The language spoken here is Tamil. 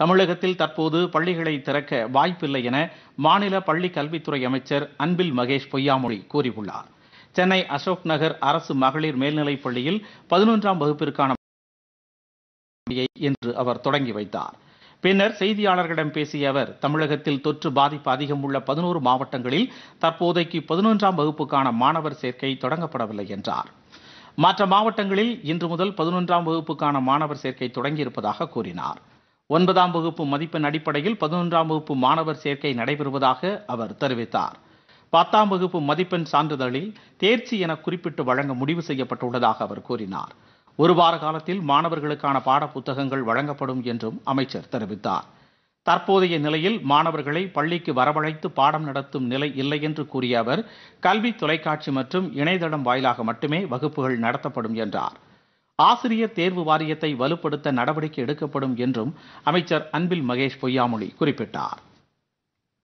தமிழகத்தில் தற்போது பள்ளிகளை திறக்க வாய்ப்பில்லை என மாநில பள்ளி கல்வித்துறை அமைச்சர் அன்பில் மகேஷ் பொய்யாமொழி கூறியுள்ளார் சென்னை அசோக் நகர் அரசு மகளிர் மேல்நிலைப் பள்ளியில் பதினொன்றாம் வகுப்பிற்கான என்று அவர் தொடங்கி வைத்தார் பின்னர் செய்தியாளர்களிடம் பேசிய அவர் தமிழகத்தில் தொற்று பாதிப்பு அதிகம் உள்ள பதினோரு மாவட்டங்களில் தற்போதைக்கு பதினொன்றாம் வகுப்புக்கான மாணவர் சேர்க்கை தொடங்கப்படவில்லை என்றார் மற்ற மாவட்டங்களில் இன்று முதல் பதினொன்றாம் வகுப்புக்கான மாணவர் சேர்க்கை தொடங்கியிருப்பதாக கூறினார் ஒன்பதாம் வகுப்பு மதிப்பெண் அடிப்படையில் பதினொன்றாம் வகுப்பு மாணவர் சேர்க்கை நடைபெறுவதாக அவர் தெரிவித்தார் பத்தாம் வகுப்பு மதிப்பெண் சான்றிதழில் தேர்ச்சி என குறிப்பிட்டு வழங்க முடிவு செய்யப்பட்டுள்ளதாக அவர் கூறினார் ஒரு வார காலத்தில் மாணவர்களுக்கான பாட புத்தகங்கள் வழங்கப்படும் என்றும் அமைச்சர் தெரிவித்தார் தற்போதைய நிலையில் மாணவர்களை பள்ளிக்கு வரவழைத்து பாடம் நடத்தும் நிலை இல்லை என்று கூறிய அவர் கல்வி தொலைக்காட்சி மற்றும் இணையதளம் வாயிலாக மட்டுமே வகுப்புகள் நடத்தப்படும் என்றார் ஆசிரியர் தேர்வு வாரியத்தை வலுப்படுத்த நடவடிக்கை எடுக்கப்படும் என்றும் அமைச்சர் அன்பில் மகேஷ் பொய்யாமொழி குறிப்பிட்டார்